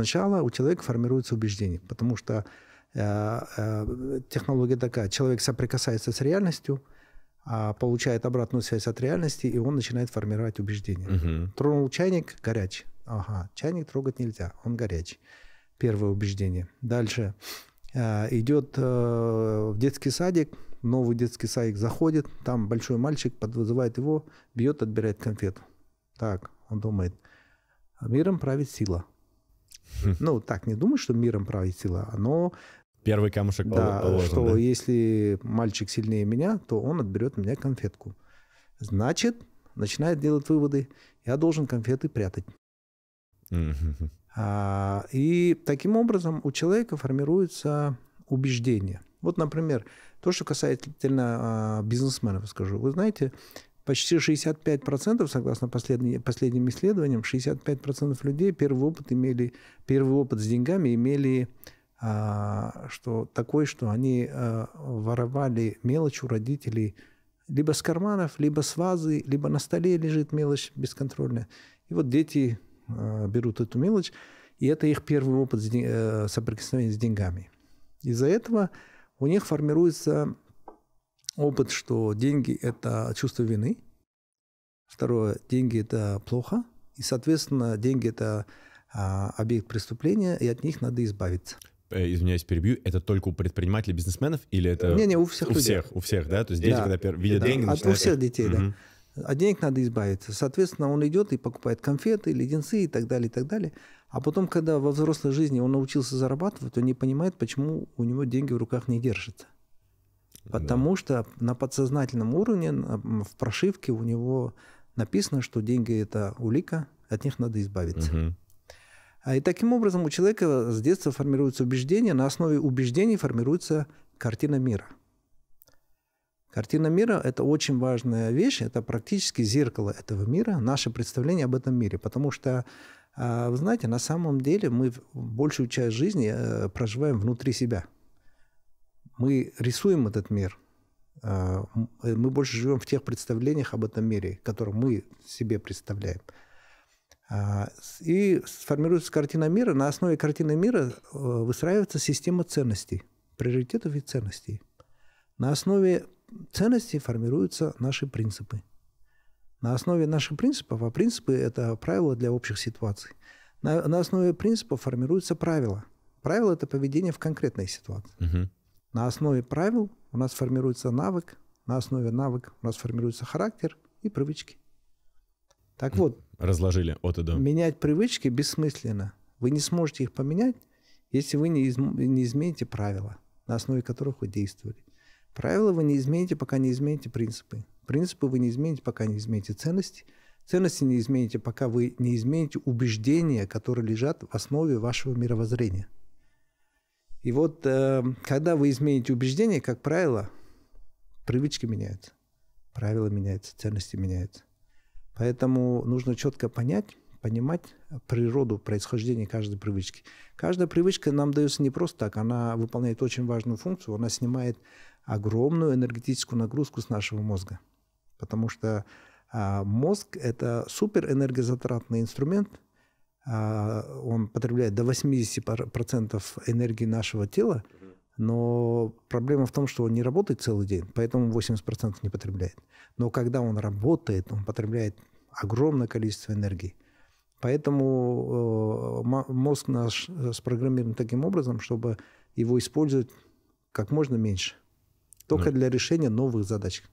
сначала у человека формируется убеждение, потому что э, э, технология такая, человек соприкасается с реальностью, а получает обратную связь от реальности, и он начинает формировать убеждения. Угу. Тронул чайник, горячий. Ага, чайник трогать нельзя, он горячий. Первое убеждение. Дальше э, идет в детский садик, новый детский садик заходит, там большой мальчик подвызывает его, бьет, отбирает конфету. Так, он думает, миром правит сила. Ну, так не думай, что миром правит сила. но Первый камушек да, положен. Что да? если мальчик сильнее меня, то он отберет у меня конфетку. Значит, начинает делать выводы, я должен конфеты прятать. А, и таким образом у человека формируется убеждение. Вот, например, то, что касается, а, бизнесменов, скажу. Вы знаете, Почти 65%, согласно последним, последним исследованиям, 65% людей первый опыт имели, первый опыт с деньгами имели а, что, такой, что они а, воровали мелочь у родителей либо с карманов, либо с вазы, либо на столе лежит мелочь бесконтрольная. И вот дети а, берут эту мелочь, и это их первый опыт э, соприкосновения с деньгами. Из-за этого у них формируется опыт, что деньги – это чувство вины. Второе – деньги – это плохо. И, соответственно, деньги – это а, объект преступления, и от них надо избавиться. Э, извиняюсь, перебью. Это только у предпринимателей, бизнесменов или это? Не, не, у всех. У людей. всех, у всех, да. То есть дети, да. когда видят да. деньги, от, начинают... у всех детей, да. От денег надо избавиться. Соответственно, он идет и покупает конфеты, леденцы и так далее, и так далее. А потом, когда во взрослой жизни он научился зарабатывать, он не понимает, почему у него деньги в руках не держатся. Потому да. что на подсознательном уровне а, в прошивке у него написано, что деньги это улика, от них надо избавиться. Угу. И таким образом у человека с детства формируются убеждения, на основе убеждений формируется картина мира. Картина мира – это очень важная вещь, это практически зеркало этого мира, наше представление об этом мире. Потому что, а, вы знаете, на самом деле мы большую часть жизни э, проживаем внутри себя – мы рисуем этот мир, а, э, мы больше живем в тех представлениях об этом мире, которые мы себе представляем. А, и сформируется картина мира. На основе картины мира э, выстраивается система ценностей, приоритетов и ценностей. На основе ценностей формируются наши принципы. На основе наших принципов, а принципы – это правила для общих ситуаций, на, на основе принципов формируются правила. Правила – это поведение в конкретной ситуации. Угу. На основе правил у нас формируется навык, на основе навык у нас формируется характер и привычки. Так вот. Разложили от и до. Менять привычки бессмысленно. Вы не сможете их поменять, если вы не, из, не измените правила, на основе которых вы действовали. Правила вы не измените, пока не измените принципы. Принципы вы не измените, пока не измените ценности. Ценности не измените, пока вы не измените убеждения, которые лежат в основе вашего мировоззрения – и вот эм, когда вы измените убеждение, как правило, привычки меняются, правила меняются, ценности меняются. Поэтому нужно четко понять, понимать природу происхождения каждой привычки. Каждая привычка нам дается не просто так, она выполняет очень важную функцию, она снимает огромную энергетическую нагрузку с нашего мозга. Потому что а, мозг – это суперэнергозатратный инструмент – а, он потребляет до 80% энергии нашего тела, но проблема в том, что он не работает целый день, поэтому 80% не потребляет. Но когда он работает, он потребляет огромное количество энергии. Поэтому э, мозг наш э, спрограммирован таким образом, чтобы его использовать как можно меньше. Только ну. для решения новых задач.